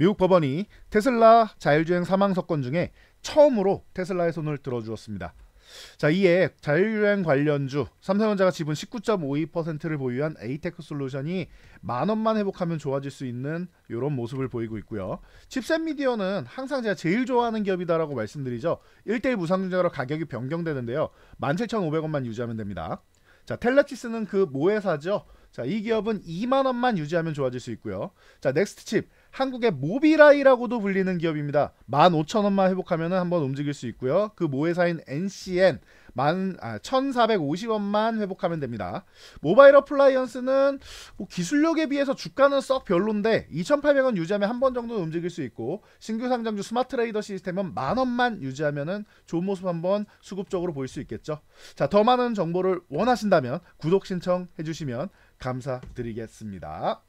미국 법원이 테슬라 자율주행 사망 사건 중에 처음으로 테슬라의 손을 들어주었습니다. 자 이에 자율주행 관련주 삼성전자가 지분 19.52%를 보유한 에이테크 솔루션이 만 원만 회복하면 좋아질 수 있는 이런 모습을 보이고 있고요. 칩셋 미디어는 항상 제가 제일 좋아하는 기업이다라고 말씀드리죠. 1대1 무상증자로 가격이 변경되는데요. 17,500원만 유지하면 됩니다. 자텔레치스는그 모회사죠. 자, 이 기업은 2만 원만 유지하면 좋아질 수 있고요. 자, 넥스트 칩. 한국의 모비라이라고도 불리는 기업입니다. 15,000원만 회복하면 한번 움직일 수 있고요. 그 모회사인 NCN 만, 아, 1450원만 회복하면 됩니다. 모바일 어플라이언스는 뭐 기술력에 비해서 주가는 썩 별론데 2800원 유지하면 한 번 정도는 움직일 수 있고 신규 상장주 스마트 레이더 시스템은 만 원만 유지하면 좋은 모습 한번 수급적으로 보일 수 있겠죠. 자, 더 많은 정보를 원하신다면 구독 신청해 주시면 감사드리겠습니다.